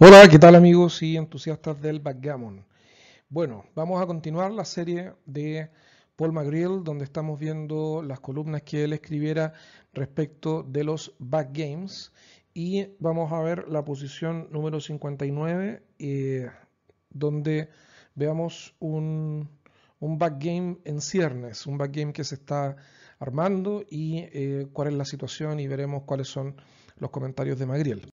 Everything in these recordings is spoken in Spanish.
Hola, ¿qué tal amigos y entusiastas del backgammon? Bueno, vamos a continuar la serie de Paul Magriel, donde estamos viendo las columnas que él escribiera respecto de los backgames. Y vamos a ver la posición número 59, eh, donde veamos un, un backgame en ciernes, un backgame que se está armando y eh, cuál es la situación y veremos cuáles son los comentarios de Magriel.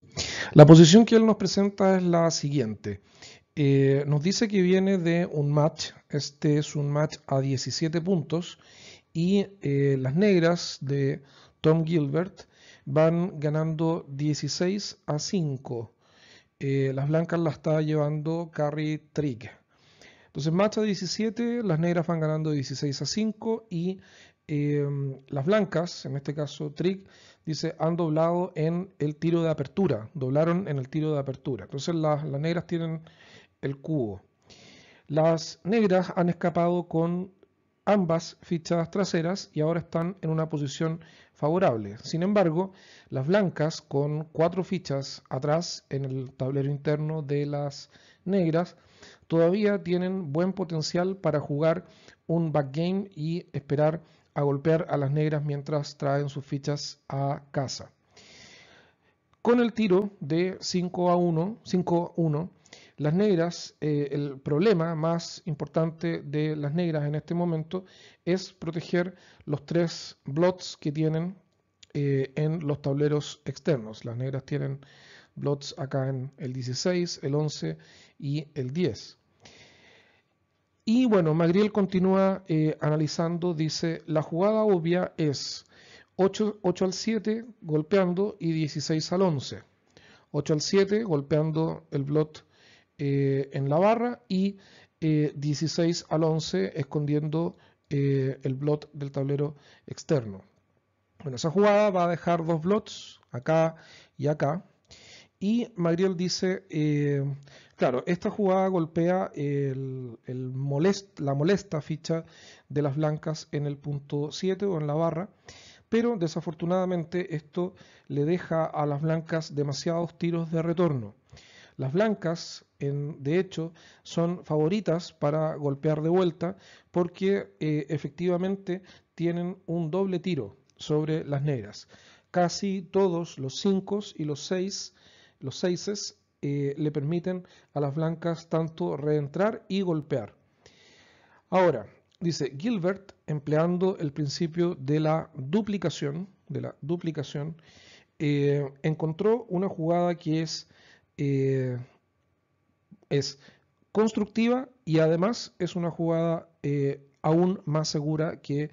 La posición que él nos presenta es la siguiente. Eh, nos dice que viene de un match, este es un match a 17 puntos y eh, las negras de Tom Gilbert van ganando 16 a 5. Eh, las blancas las está llevando Carrie Trigg. Entonces match a 17, las negras van ganando 16 a 5 y Em, las blancas, en este caso Trick, dice han doblado en el tiro de apertura, doblaron en el tiro de apertura. Entonces las, las negras tienen el cubo. Las negras han escapado con ambas fichas traseras y ahora están en una posición favorable. Sin embargo, las blancas con cuatro fichas atrás en el tablero interno de las negras todavía tienen buen potencial para jugar un backgame y esperar a golpear a las negras mientras traen sus fichas a casa. Con el tiro de 5 a 1, 5 a 1 las negras, eh, el problema más importante de las negras en este momento es proteger los tres blots que tienen eh, en los tableros externos. Las negras tienen blots acá en el 16, el 11 y el 10. Y bueno, Magriel continúa eh, analizando, dice, la jugada obvia es 8, al 7 golpeando y 16 al 11. 8 al 7 golpeando el blot eh, en la barra y 16 eh, al 11 escondiendo el blot del tablero externo. Bueno, esa jugada va a dejar dos blots acá y acá. Y Magriel dice, eh, claro, esta jugada golpea la molesta ficha de las blancas en el punto 7 o en la barra, pero desafortunadamente esto le deja a las blancas demasiados tiros de retorno. Las blancas, en, de hecho, son favoritas para golpear de vuelta porque eh, efectivamente tienen un doble tiro sobre las negras. Casi todos los 5 y los 6 los seises eh, le permiten a las blancas tanto reentrar y golpear. Ahora, dice Gilbert, empleando el principio de la duplicación, de la duplicación, eh, encontró una jugada que es, eh, es constructiva y además es una jugada aún más segura que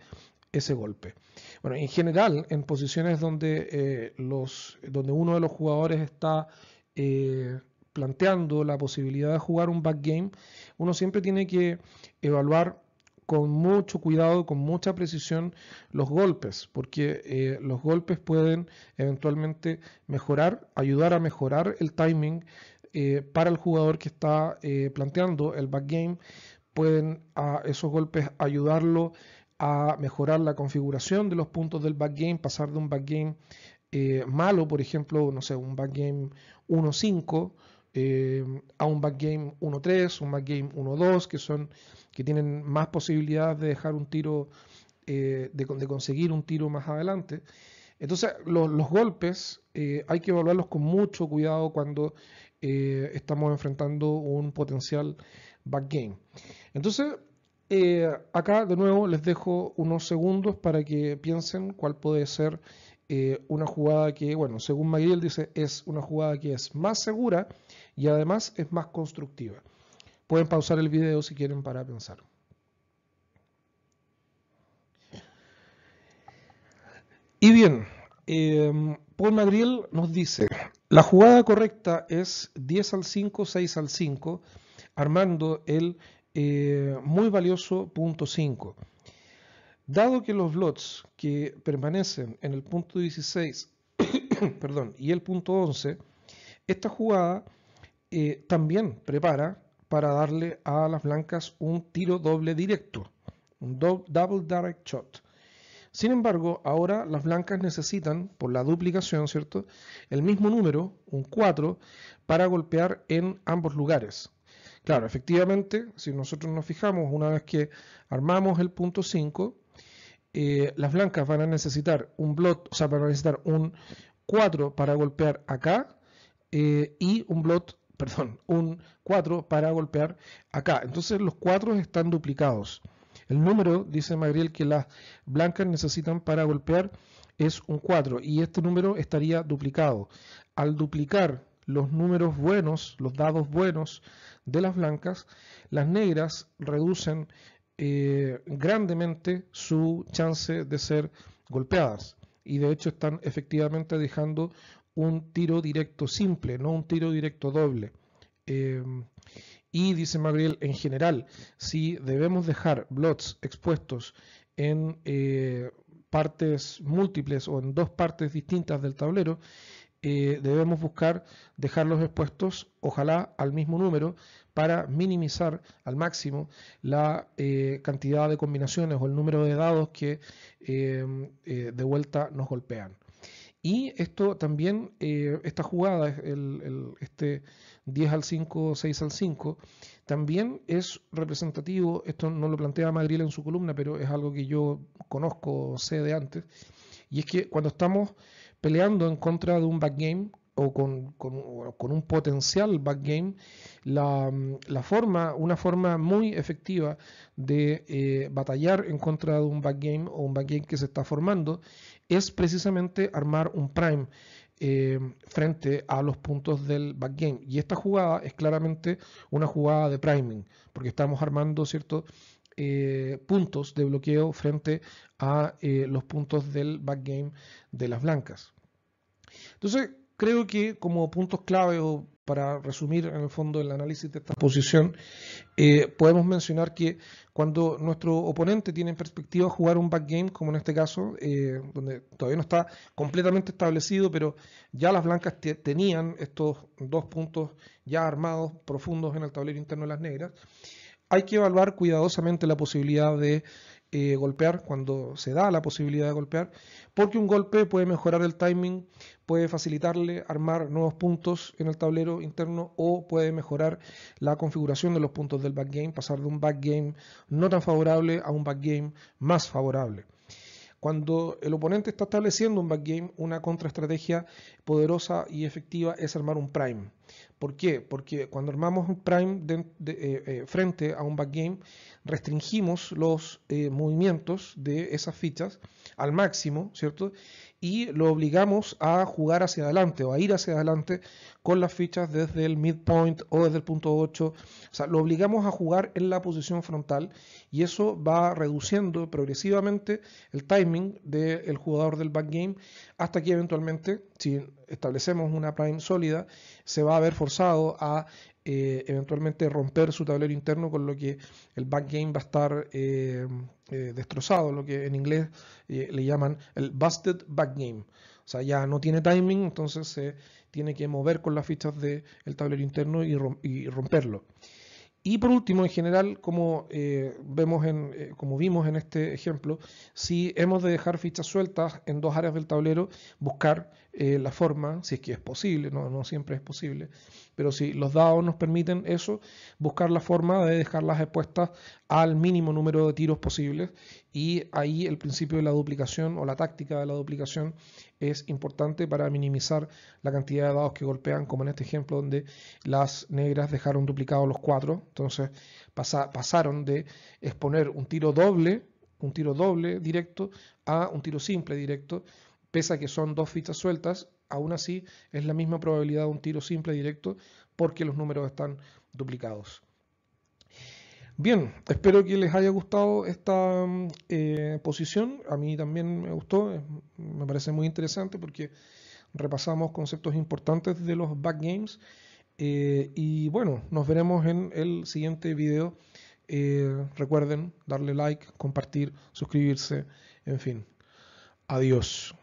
ese golpe. Bueno, en general, en posiciones donde, eh, los, donde uno de los jugadores está eh, planteando la posibilidad de jugar un back game, uno siempre tiene que evaluar con mucho cuidado, con mucha precisión los golpes, porque eh, los golpes pueden eventualmente mejorar, ayudar a mejorar el timing para el jugador que está planteando el game, Pueden a ah, esos golpes ayudarlo a mejorar la configuración de los puntos del backgame, pasar de un backgame eh, malo, por ejemplo, no sé, un backgame 1.5 eh, a un backgame 1.3, un backgame 1.2, que son que tienen más posibilidades de dejar un tiro, eh, de, conseguir un tiro más adelante. Entonces, los golpes hay que evaluarlos con mucho cuidado cuando estamos enfrentando un potencial backgame. Entonces, eh, acá de nuevo les dejo unos segundos para que piensen cuál puede ser eh, una jugada que, bueno, según Magriel dice, es una jugada que es más segura y además es más constructiva. Pueden pausar el video si quieren para pensar. Y bien, em, Paul Magriel nos dice, la jugada correcta es 10 al 5, 6 al 5, armando el eh, muy valioso punto 5. Dado que los blots que permanecen en el punto 16 perdón, y el punto 11, esta jugada eh, también prepara para darle a las blancas un tiro doble directo, un double direct shot. Sin embargo, ahora las blancas necesitan, por la duplicación, ¿cierto? El mismo número, un 4, para golpear en ambos lugares. Claro, efectivamente, si nosotros nos fijamos, una vez que armamos el punto 5, eh, las blancas van a necesitar un blot, o sea, van a necesitar un 4 para golpear acá eh, y un blot, perdón, un 4 para golpear acá. Entonces los 4 están duplicados. El número, dice Magriel, que las blancas necesitan para golpear es un 4 y este número estaría duplicado. Al duplicar los números buenos, los dados buenos de las blancas, las negras reducen eh, grandemente su chance de ser golpeadas. Y de hecho están efectivamente dejando un tiro directo simple, no un tiro directo doble. Em, y dice Magriel, en general, si debemos dejar blots expuestos en eh, partes múltiples o en dos partes distintas del tablero, eh, debemos buscar dejarlos expuestos, ojalá al mismo número, para minimizar al máximo la eh, cantidad de combinaciones o el número de dados que em, eh, de vuelta nos golpean. Y esto también, esta jugada, el, este 10 al 5, 6 al 5, también es representativo, esto no lo plantea Madril en su columna, pero es algo que yo conozco, sé de antes, y es que cuando estamos peleando en contra de un backgame o con, con, un potencial backgame, la, la, forma, una forma muy efectiva de eh, batallar en contra de un back game o un back game que se está formando es precisamente armar un prime eh, frente a los puntos del back game Y esta jugada es claramente una jugada de priming, porque estamos armando, ¿cierto? Eh, puntos de bloqueo frente a eh, los puntos del back game de las blancas. Entonces, creo que como puntos clave o para resumir en el fondo el análisis de esta posición, eh, podemos mencionar que cuando nuestro oponente tiene en perspectiva jugar un back game como en este caso, donde todavía no está completamente establecido, pero ya las blancas tenían estos dos puntos ya armados profundos en el tablero interno de las negras, hay que evaluar cuidadosamente la posibilidad de eh, golpear cuando se da la posibilidad de golpear, porque un golpe puede mejorar el timing, puede facilitarle armar nuevos puntos en el tablero interno o puede mejorar la configuración de los puntos del backgame, pasar de un backgame no tan favorable a un backgame más favorable. Cuando el oponente está estableciendo un backgame, una contraestrategia poderosa y efectiva es armar un prime. ¿Por qué? Porque cuando armamos un prime eh, eh, frente a un backgame, restringimos los eh, movimientos de esas fichas al máximo, ¿cierto? Y lo obligamos a jugar hacia adelante o a ir hacia adelante con las fichas desde el midpoint o desde el punto 8. O sea, lo obligamos a jugar en la posición frontal y eso va reduciendo progresivamente el timing del jugador del backgame hasta que eventualmente, si establecemos una prime sólida, se va a ver forzado a eh, eventualmente romper su tablero interno, con lo que el backgame va a estar eh, eh, destrozado, lo que en inglés le llaman el busted backgame. O sea, ya no tiene timing, entonces se tiene que mover con las fichas del tablero interno y romperlo. Y por último, en general, como, eh, vemos en, eh, como vimos en este ejemplo, si hemos de dejar fichas sueltas en dos áreas del tablero, buscar eh, la forma, si es que es posible, no, no siempre es posible, pero si los dados nos permiten eso, buscar la forma de dejarlas expuestas al mínimo número de tiros posibles y ahí el principio de la duplicación o la táctica de la duplicación es importante para minimizar la cantidad de dados que golpean, como en este ejemplo donde las negras dejaron duplicados los cuatro, entonces pasaron de exponer un tiro doble, un tiro doble directo a un tiro simple directo, pese a que son dos fichas sueltas, aún así es la misma probabilidad de un tiro simple directo porque los números están duplicados. Bien, espero que les haya gustado esta mm, eh, posición. A mí también me gustó, me parece muy interesante porque repasamos conceptos importantes de los backgames. Eh, y bueno, nos veremos en el siguiente video. Eh, recuerden darle like, compartir, suscribirse, en fin. Adiós.